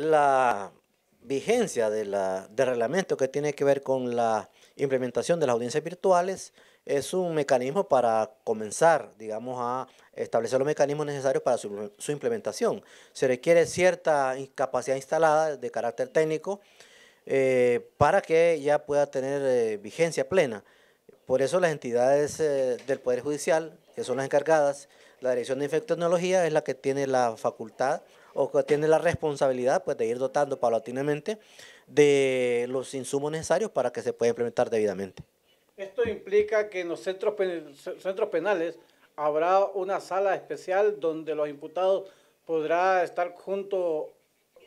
la vigencia de del reglamento que tiene que ver con la implementación de las audiencias virtuales es un mecanismo para comenzar, digamos, a establecer los mecanismos necesarios para su, implementación. Se requiere cierta capacidad instalada de carácter técnico eh, para que ya pueda tener eh, vigencia plena. Por eso las entidades eh, del Poder Judicial, que son las encargadas, la Dirección de Tecnología es la que tiene la facultad o que tiene la responsabilidad pues, de ir dotando paulatinamente de los insumos necesarios para que se pueda implementar debidamente. Esto implica que en los centros, centros penales habrá una sala especial donde los imputados podrá estar junto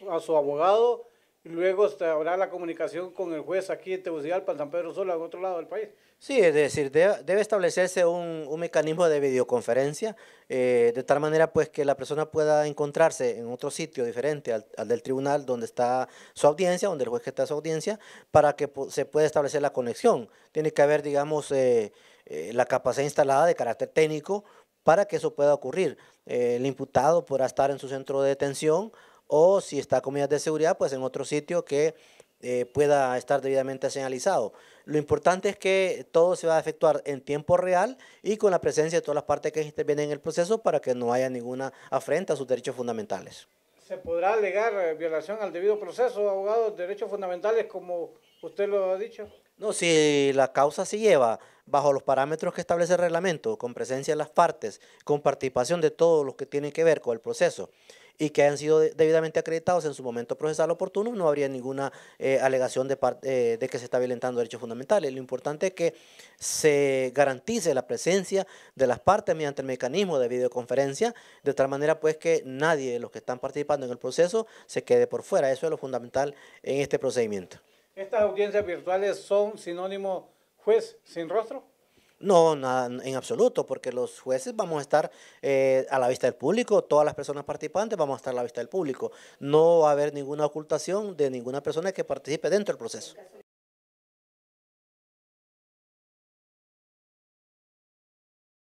a su abogado Luego habrá la comunicación con el juez aquí en Tegucigalpa, en San Pedro Sula, en otro lado del país. Sí, es decir, debe establecerse un, mecanismo de videoconferencia, eh, de tal manera pues que la persona pueda encontrarse en otro sitio diferente al, del tribunal donde está su audiencia, donde el juez que está su audiencia, para que se pueda establecer la conexión. Tiene que haber, digamos, eh, eh, la capacidad instalada de carácter técnico para que eso pueda ocurrir. el imputado podrá estar en su centro de detención o si está comida de seguridad, pues en otro sitio que eh, pueda estar debidamente señalizado. Lo importante es que todo se va a efectuar en tiempo real y con la presencia de todas las partes que intervienen en el proceso para que no haya ninguna afrenta a sus derechos fundamentales. ¿Se podrá alegar eh, violación al debido proceso, abogados, derechos fundamentales, como usted lo ha dicho? No, si la causa se lleva bajo los parámetros que establece el reglamento, con presencia de las partes, con participación de todos los que tienen que ver con el proceso y que hayan sido debidamente acreditados en su momento procesal oportuno, no habría ninguna eh, alegación de, eh, de que se está violentando derechos fundamentales. Lo importante es que se garantice la presencia de las partes mediante el mecanismo de videoconferencia, de tal manera pues que nadie de los que están participando en el proceso se quede por fuera. Eso es lo fundamental en este procedimiento. ¿Estas audiencias virtuales son sinónimo juez sin rostro? No, nada, en absoluto, porque los jueces vamos a estar eh, a la vista del público, todas las personas participantes vamos a estar a la vista del público. No va a haber ninguna ocultación de ninguna persona que participe dentro del proceso.